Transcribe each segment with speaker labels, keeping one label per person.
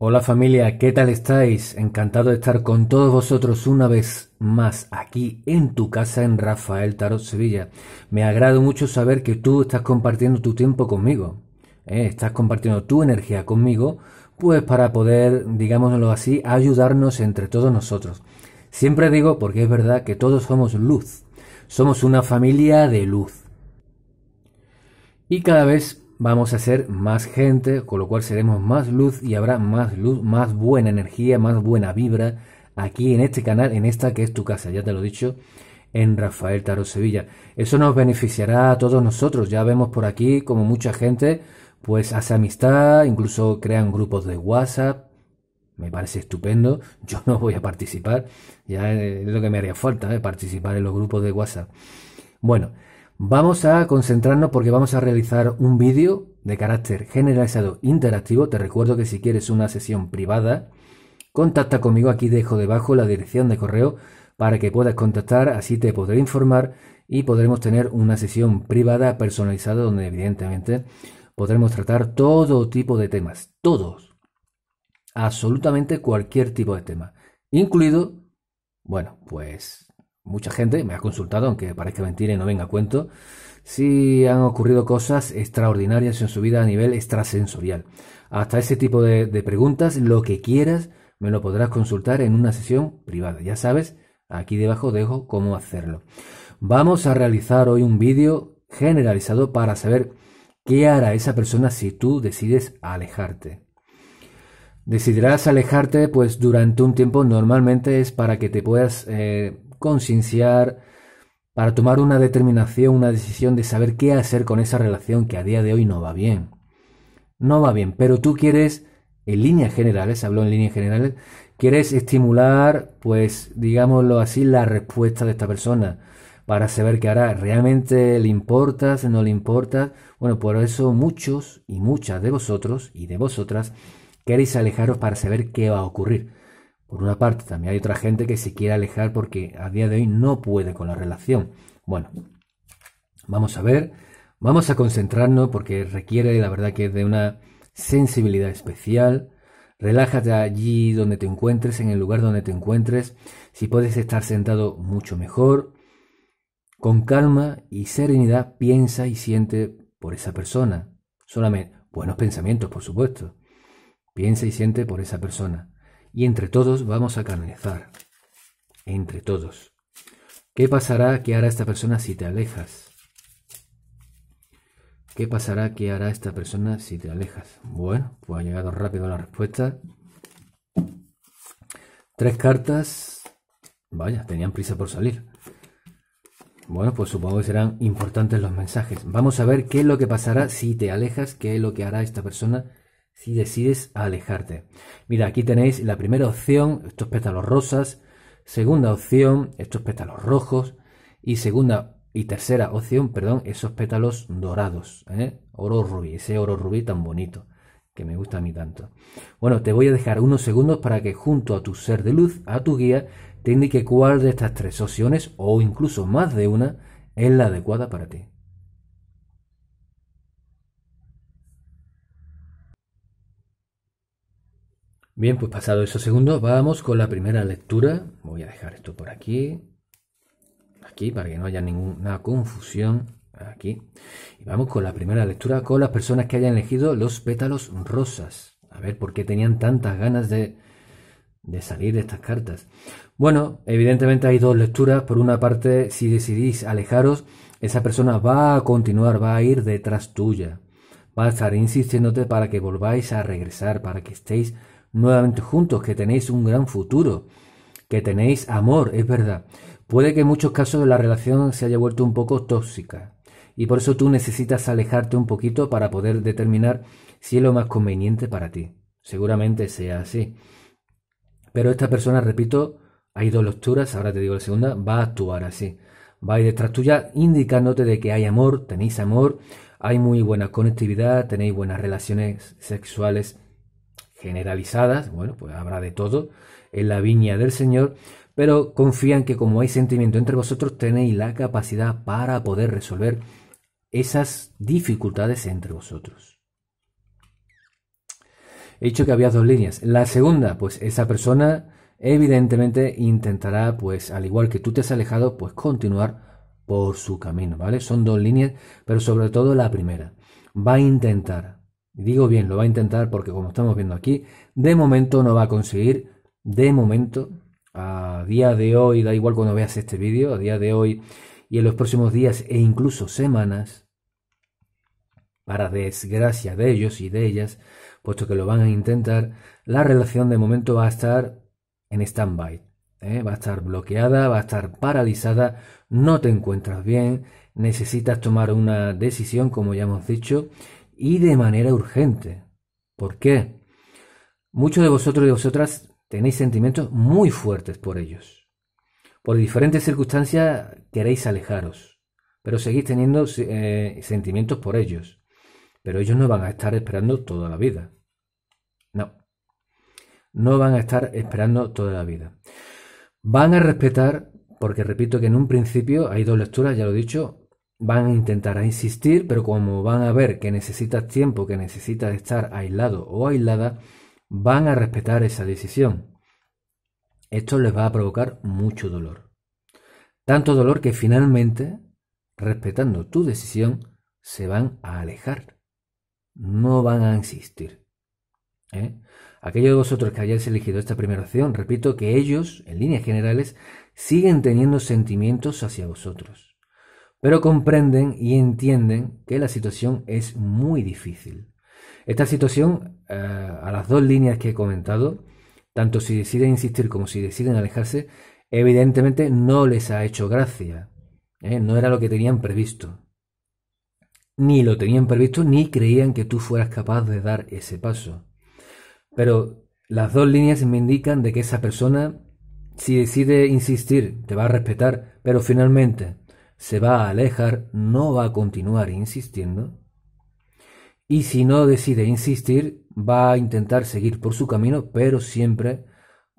Speaker 1: Hola familia, ¿qué tal estáis? Encantado de estar con todos vosotros una vez más aquí en tu casa en Rafael Tarot Sevilla. Me agrado mucho saber que tú estás compartiendo tu tiempo conmigo. ¿eh? Estás compartiendo tu energía conmigo, pues para poder, digámoslo así, ayudarnos entre todos nosotros. Siempre digo, porque es verdad, que todos somos luz. Somos una familia de luz. Y cada vez vamos a ser más gente, con lo cual seremos más luz y habrá más luz, más buena energía, más buena vibra aquí en este canal, en esta que es tu casa, ya te lo he dicho, en Rafael Taro Sevilla. Eso nos beneficiará a todos nosotros, ya vemos por aquí como mucha gente pues hace amistad, incluso crean grupos de WhatsApp, me parece estupendo, yo no voy a participar, ya eh, es lo que me haría falta, eh, participar en los grupos de WhatsApp. Bueno, Vamos a concentrarnos porque vamos a realizar un vídeo de carácter generalizado interactivo. Te recuerdo que si quieres una sesión privada, contacta conmigo. Aquí dejo debajo la dirección de correo para que puedas contactar, así te podré informar y podremos tener una sesión privada personalizada donde evidentemente podremos tratar todo tipo de temas, todos, absolutamente cualquier tipo de tema, incluido, bueno, pues mucha gente me ha consultado, aunque parezca mentira y no venga a cuento, si han ocurrido cosas extraordinarias en su vida a nivel extrasensorial. Hasta ese tipo de, preguntas, lo que quieras, me lo podrás consultar en una sesión privada. Ya sabes, aquí debajo dejo cómo hacerlo. Vamos a realizar hoy un vídeo generalizado para saber qué hará esa persona si tú decides alejarte. Decidirás alejarte, pues durante un tiempo normalmente es para que te puedas eh, concienciar, para tomar una determinación, una decisión de saber qué hacer con esa relación que a día de hoy no va bien. No va bien, pero tú quieres, en líneas generales, habló en líneas generales, quieres estimular, pues, digámoslo así, la respuesta de esta persona para saber qué hará. ¿Realmente le importas? ¿No le importa Bueno, por eso muchos y muchas de vosotros y de vosotras queréis alejaros para saber qué va a ocurrir. Por una parte, también hay otra gente que se quiere alejar porque a día de hoy no puede con la relación. Bueno, vamos a ver, vamos a concentrarnos porque requiere, la verdad, que de una sensibilidad especial. Relájate allí donde te encuentres, en el lugar donde te encuentres. Si puedes estar sentado, mucho mejor. Con calma y serenidad piensa y siente por esa persona. Solamente buenos pensamientos, por supuesto. Piensa y siente por esa persona y entre todos vamos a canalizar. Entre todos. ¿Qué pasará? que hará esta persona si te alejas? ¿Qué pasará? ¿Qué hará esta persona si te alejas? Bueno, pues ha llegado rápido la respuesta. Tres cartas. Vaya, tenían prisa por salir. Bueno, pues supongo que serán importantes los mensajes. Vamos a ver qué es lo que pasará si te alejas, qué es lo que hará esta persona si decides alejarte. Mira, aquí tenéis la primera opción, estos pétalos rosas, segunda opción, estos pétalos rojos y segunda y tercera opción, perdón, esos pétalos dorados, ¿eh? oro rubí, ese oro rubí tan bonito que me gusta a mí tanto. Bueno, te voy a dejar unos segundos para que junto a tu ser de luz, a tu guía, te indique cuál de estas tres opciones o incluso más de una es la adecuada para ti. Bien, pues pasado esos segundos, vamos con la primera lectura. Voy a dejar esto por aquí. Aquí, para que no haya ninguna confusión. Aquí. Y vamos con la primera lectura con las personas que hayan elegido los pétalos rosas. A ver por qué tenían tantas ganas de, de salir de estas cartas. Bueno, evidentemente hay dos lecturas. Por una parte, si decidís alejaros, esa persona va a continuar, va a ir detrás tuya. Va a estar insistiéndote para que volváis a regresar, para que estéis nuevamente juntos, que tenéis un gran futuro, que tenéis amor, es verdad. Puede que en muchos casos la relación se haya vuelto un poco tóxica y por eso tú necesitas alejarte un poquito para poder determinar si es lo más conveniente para ti. Seguramente sea así. Pero esta persona, repito, hay dos lecturas, ahora te digo la segunda, va a actuar así. Va a ir detrás tuya indicándote de que hay amor, tenéis amor, hay muy buena conectividad, tenéis buenas relaciones sexuales generalizadas, bueno, pues habrá de todo en la viña del Señor, pero confían que como hay sentimiento entre vosotros, tenéis la capacidad para poder resolver esas dificultades entre vosotros. He dicho que había dos líneas. La segunda, pues esa persona evidentemente intentará, pues al igual que tú te has alejado, pues continuar por su camino, ¿vale? Son dos líneas, pero sobre todo la primera. Va a intentar, digo bien, lo va a intentar porque como estamos viendo aquí, de momento no va a conseguir, de momento, a día de hoy, da igual cuando veas este vídeo, a día de hoy y en los próximos días e incluso semanas, para desgracia de ellos y de ellas, puesto que lo van a intentar, la relación de momento va a estar en stand-by. ¿eh? Va a estar bloqueada, va a estar paralizada, no te encuentras bien, necesitas tomar una decisión, como ya hemos dicho, y de manera urgente. ¿Por qué? Muchos de vosotros y de vosotras tenéis sentimientos muy fuertes por ellos. Por diferentes circunstancias queréis alejaros, pero seguís teniendo eh, sentimientos por ellos. Pero ellos no van a estar esperando toda la vida. No. No van a estar esperando toda la vida. Van a respetar, porque repito que en un principio hay dos lecturas, ya lo he dicho, van a intentar insistir, pero como van a ver que necesitas tiempo, que necesitas estar aislado o aislada, van a respetar esa decisión. Esto les va a provocar mucho dolor. Tanto dolor que finalmente, respetando tu decisión, se van a alejar. No van a insistir. ¿eh? Aquellos de vosotros que hayáis elegido esta primera opción, repito que ellos, en líneas generales, siguen teniendo sentimientos hacia vosotros pero comprenden y entienden que la situación es muy difícil. Esta situación, eh, a las dos líneas que he comentado, tanto si deciden insistir como si deciden alejarse, evidentemente no les ha hecho gracia. ¿eh? No era lo que tenían previsto. Ni lo tenían previsto, ni creían que tú fueras capaz de dar ese paso. Pero las dos líneas me indican de que esa persona, si decide insistir, te va a respetar, pero finalmente se va a alejar, no va a continuar insistiendo. Y si no decide insistir, va a intentar seguir por su camino, pero siempre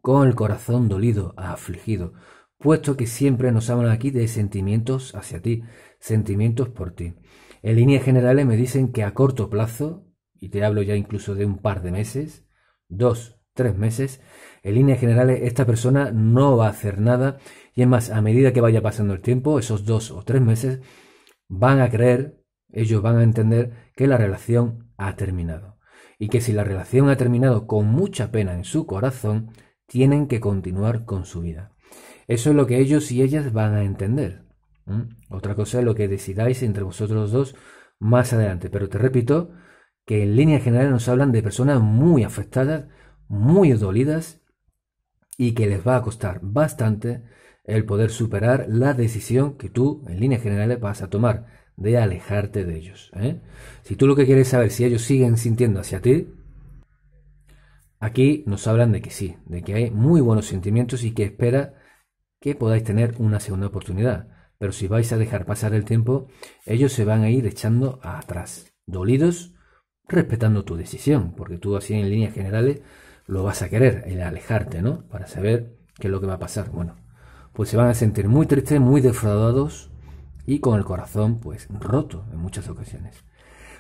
Speaker 1: con el corazón dolido, afligido, puesto que siempre nos hablan aquí de sentimientos hacia ti, sentimientos por ti. En líneas generales me dicen que a corto plazo, y te hablo ya incluso de un par de meses, dos, tres meses, en líneas generales esta persona no va a hacer nada y es más, a medida que vaya pasando el tiempo, esos dos o tres meses, van a creer, ellos van a entender que la relación ha terminado y que si la relación ha terminado con mucha pena en su corazón, tienen que continuar con su vida. Eso es lo que ellos y ellas van a entender. Otra cosa es lo que decidáis entre vosotros dos más adelante. Pero te repito que en línea general nos hablan de personas muy afectadas muy dolidas y que les va a costar bastante el poder superar la decisión que tú, en líneas generales, vas a tomar de alejarte de ellos. ¿eh? Si tú lo que quieres saber es si ellos siguen sintiendo hacia ti, aquí nos hablan de que sí, de que hay muy buenos sentimientos y que espera que podáis tener una segunda oportunidad. Pero si vais a dejar pasar el tiempo, ellos se van a ir echando atrás, dolidos, respetando tu decisión, porque tú así en líneas generales lo vas a querer, el alejarte, ¿no? Para saber qué es lo que va a pasar. Bueno, pues se van a sentir muy tristes, muy defraudados y con el corazón, pues, roto en muchas ocasiones.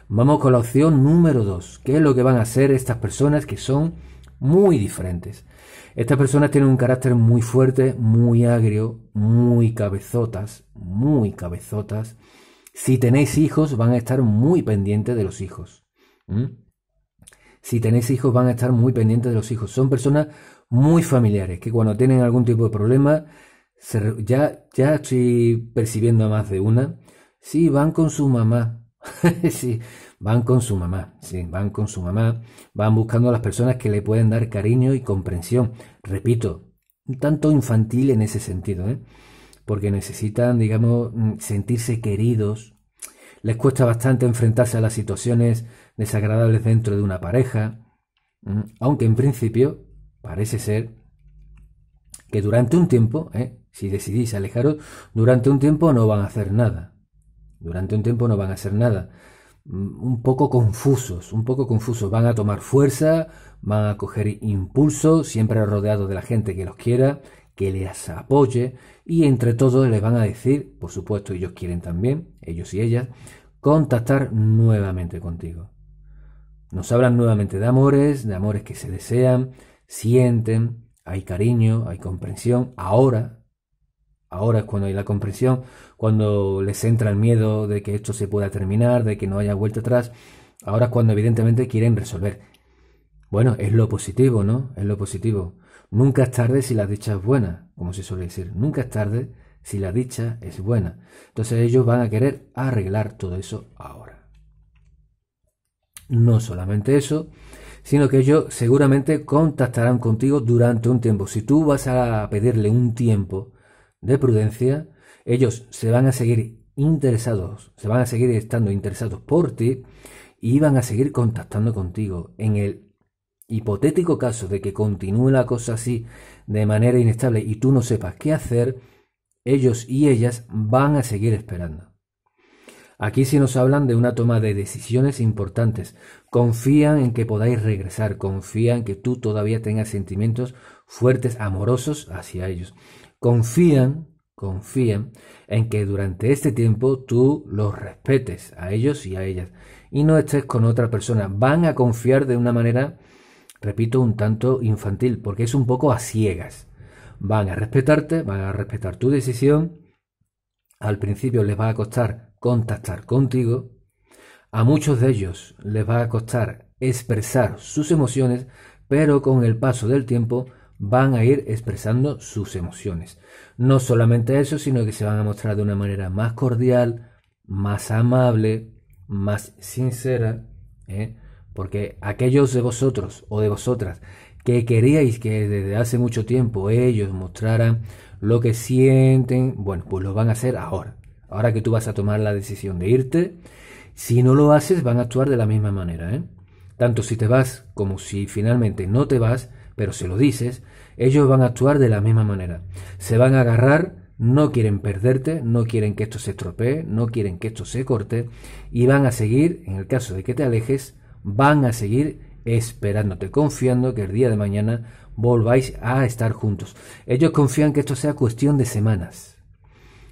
Speaker 1: Vamos con la opción número 2. ¿Qué es lo que van a hacer estas personas que son muy diferentes? Estas personas tienen un carácter muy fuerte, muy agrio, muy cabezotas, muy cabezotas. Si tenéis hijos, van a estar muy pendientes de los hijos. Si tenéis hijos van a estar muy pendientes de los hijos. Son personas muy familiares que cuando tienen algún tipo de problema, ya, ya estoy percibiendo a más de una. Sí, van con su mamá. sí, van con su mamá. Sí, van con su mamá. Van buscando a las personas que le pueden dar cariño y comprensión. Repito, tanto infantil en ese sentido, ¿eh? porque necesitan, digamos, mm, sentirse queridos, les cuesta bastante enfrentarse a las situaciones desagradables dentro de una pareja, aunque en principio parece ser que durante un tiempo, ¿eh? si decidís alejaros, durante un tiempo no van a hacer nada. Durante un tiempo no van a hacer nada. Un poco confusos, un poco confusos. Van a tomar fuerza, van a coger impulso, siempre rodeados de la gente que los quiera, que les apoye y entre todos les van a decir, por supuesto ellos quieren también, ellos y ellas, contactar nuevamente contigo. Nos hablan nuevamente de amores, de amores que se desean, sienten, hay cariño, hay comprensión, ahora, ahora es cuando hay la comprensión, cuando les entra el miedo de que esto se pueda terminar, de que no haya vuelta atrás, ahora es cuando evidentemente quieren resolver. Bueno, es lo positivo, ¿no? Es lo positivo. Nunca es tarde si la dicha es buena, como se suele decir. Nunca es tarde si la dicha es buena. Entonces ellos van a querer arreglar todo eso ahora. No solamente eso, sino que ellos seguramente contactarán contigo durante un tiempo. Si tú vas a pedirle un tiempo de prudencia, ellos se van a seguir interesados, se van a seguir estando interesados por ti y van a seguir contactando contigo en el hipotético caso de que continúe la cosa así de manera inestable y tú no sepas qué hacer, ellos y ellas van a seguir esperando. Aquí se nos hablan de una toma de decisiones importantes. Confían en que podáis regresar, confían que tú todavía tengas sentimientos fuertes, amorosos hacia ellos. Confían, confían en que durante este tiempo tú los respetes a ellos y a ellas y no estés con otra persona. Van a confiar de una manera repito, un tanto infantil, porque es un poco a ciegas. Van a respetarte, van a respetar tu decisión, al principio les va a costar contactar contigo, a muchos de ellos les va a costar expresar sus emociones, pero con el paso del tiempo van a ir expresando sus emociones. No solamente eso, sino que se van a mostrar de una manera más cordial, más amable, más sincera. ¿eh? Porque aquellos de vosotros o de vosotras que queríais que desde hace mucho tiempo ellos mostraran lo que sienten, bueno, pues lo van a hacer ahora. Ahora que tú vas a tomar la decisión de irte, si no lo haces van a actuar de la misma manera. ¿eh? Tanto si te vas como si finalmente no te vas, pero se lo dices, ellos van a actuar de la misma manera. Se van a agarrar, no quieren perderte, no quieren que esto se estropee, no quieren que esto se corte y van a seguir, en el caso de que te alejes, van a seguir esperándote, confiando que el día de mañana volváis a estar juntos. Ellos confían que esto sea cuestión de semanas,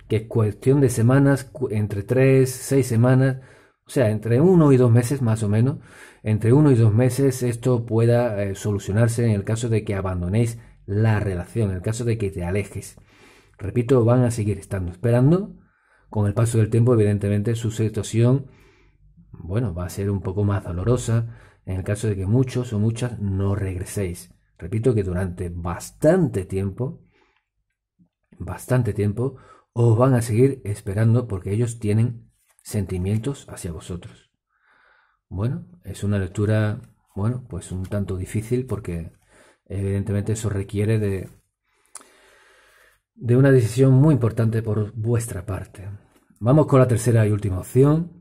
Speaker 1: que es cuestión de semanas, entre tres, seis semanas, o sea, entre uno y dos meses más o menos, entre uno y dos meses esto pueda eh, solucionarse en el caso de que abandonéis la relación, en el caso de que te alejes. Repito, van a seguir estando esperando. Con el paso del tiempo, evidentemente, su situación bueno, va a ser un poco más dolorosa en el caso de que muchos o muchas no regreséis. Repito que durante bastante tiempo, bastante tiempo, os van a seguir esperando porque ellos tienen sentimientos hacia vosotros. Bueno, es una lectura, bueno, pues un tanto difícil porque evidentemente eso requiere de, de una decisión muy importante por vuestra parte. Vamos con la tercera y última opción,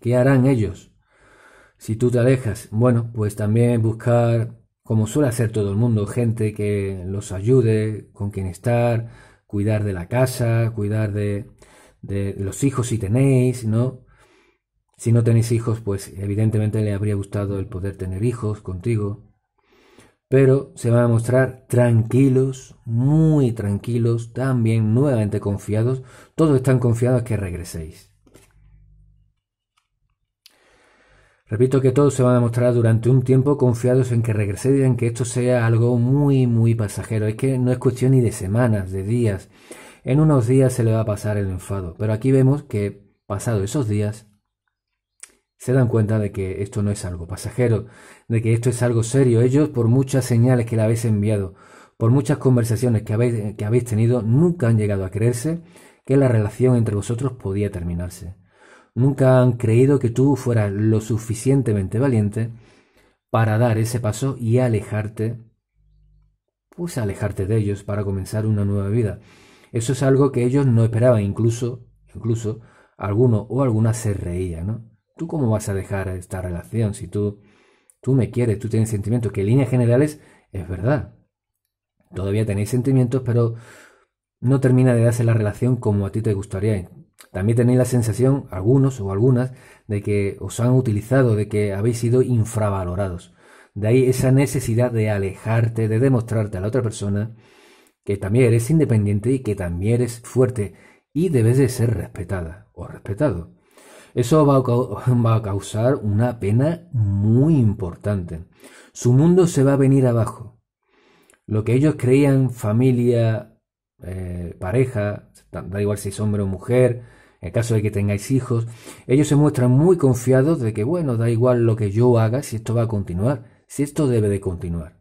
Speaker 1: ¿Qué harán ellos? Si tú te alejas, bueno, pues también buscar, como suele hacer todo el mundo, gente que los ayude, con quien estar, cuidar de la casa, cuidar de, de los hijos si tenéis, ¿no? Si no tenéis hijos, pues evidentemente le habría gustado el poder tener hijos contigo. Pero se van a mostrar tranquilos, muy tranquilos, también nuevamente confiados. Todos están confiados que regreséis. Repito que todos se van a mostrar durante un tiempo confiados en que regreséis, en que esto sea algo muy, muy pasajero. Es que no es cuestión ni de semanas, de días. En unos días se le va a pasar el enfado. Pero aquí vemos que, pasado esos días, se dan cuenta de que esto no es algo pasajero, de que esto es algo serio. Ellos, por muchas señales que le habéis enviado, por muchas conversaciones que habéis, que habéis tenido, nunca han llegado a creerse que la relación entre vosotros podía terminarse. Nunca han creído que tú fueras lo suficientemente valiente para dar ese paso y alejarte, pues alejarte de ellos para comenzar una nueva vida. Eso es algo que ellos no esperaban, incluso, incluso alguno o alguna se reía, ¿no? ¿Tú cómo vas a dejar esta relación si tú, tú me quieres, tú tienes sentimientos? Que en líneas generales es verdad. Todavía tenéis sentimientos, pero no termina de darse la relación como a ti te gustaría. También tenéis la sensación, algunos o algunas, de que os han utilizado, de que habéis sido infravalorados. De ahí esa necesidad de alejarte, de demostrarte a la otra persona que también eres independiente y que también eres fuerte y debes de ser respetada o respetado. Eso va a, causar una pena muy importante. Su mundo se va a venir abajo. Lo que ellos creían familia, eh, pareja, da igual si es hombre o mujer, en caso de que tengáis hijos, ellos se muestran muy confiados de que, bueno, da igual lo que yo haga, si esto va a continuar, si esto debe de continuar.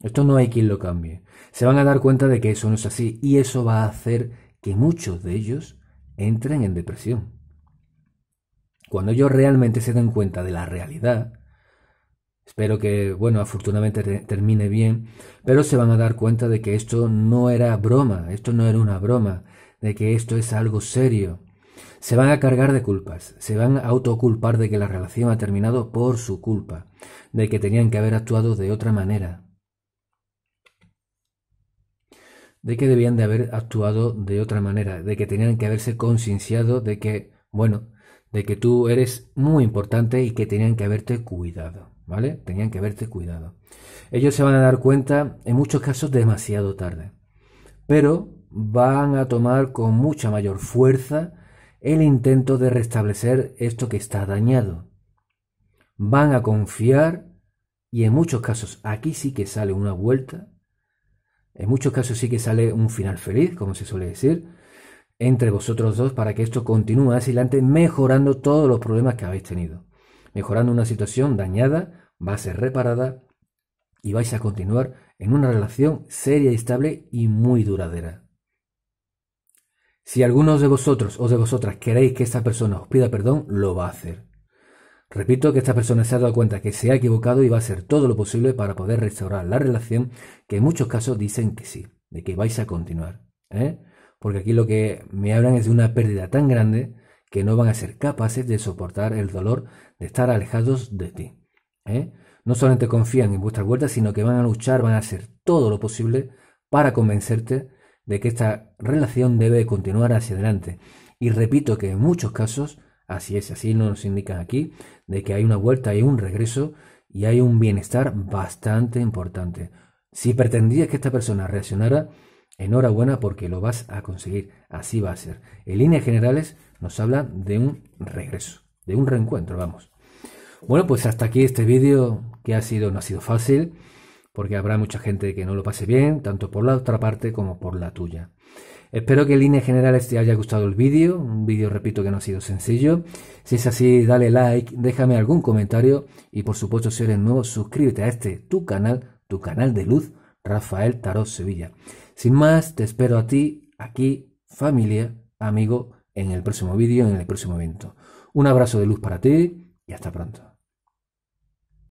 Speaker 1: Esto no hay quien lo cambie. Se van a dar cuenta de que eso no es así y eso va a hacer que muchos de ellos entren en depresión. Cuando ellos realmente se den cuenta de la realidad, espero que, bueno, afortunadamente termine bien, pero se van a dar cuenta de que esto no era broma, esto no era una broma, de que esto es algo serio, se van a cargar de culpas, se van a autoculpar de que la relación ha terminado por su culpa, de que tenían que haber actuado de otra manera, de que debían de haber actuado de otra manera, de que tenían que haberse concienciado de que, bueno, de que tú eres muy importante y que tenían que haberte cuidado, ¿vale? Tenían que haberte cuidado. Ellos se van a dar cuenta, en muchos casos, demasiado tarde, pero van a tomar con mucha mayor fuerza el intento de restablecer esto que está dañado. Van a confiar y en muchos casos aquí sí que sale una vuelta, en muchos casos sí que sale un final feliz, como se suele decir, entre vosotros dos para que esto continúe hacia adelante mejorando todos los problemas que habéis tenido. Mejorando una situación dañada, va a ser reparada y vais a continuar en una relación seria y estable y muy duradera. Si algunos de vosotros o de vosotras queréis que esta persona os pida perdón, lo va a hacer. Repito que esta persona se ha dado cuenta que se ha equivocado y va a hacer todo lo posible para poder restaurar la relación, que en muchos casos dicen que sí, de que vais a continuar. ¿eh? Porque aquí lo que me hablan es de una pérdida tan grande que no van a ser capaces de soportar el dolor de estar alejados de ti. ¿eh? No solamente confían en vuestras vueltas, sino que van a luchar, van a hacer todo lo posible para convencerte de que esta relación debe continuar hacia adelante. Y repito que en muchos casos, así es, así nos indican aquí, de que hay una vuelta y un regreso y hay un bienestar bastante importante. Si pretendías que esta persona reaccionara, enhorabuena porque lo vas a conseguir, así va a ser. En líneas generales nos habla de un regreso, de un reencuentro, vamos. Bueno, pues hasta aquí este vídeo que ha sido, no ha sido fácil porque habrá mucha gente que no lo pase bien, tanto por la otra parte como por la tuya. Espero que en líneas generales te haya gustado el vídeo, un vídeo repito que no ha sido sencillo. Si es así, dale like, déjame algún comentario y por supuesto si eres nuevo, suscríbete a este tu canal, tu canal de luz, Rafael Tarot Sevilla. Sin más, te espero a ti, aquí, familia, amigo, en el próximo vídeo, en el próximo evento. Un abrazo de luz para ti y hasta pronto.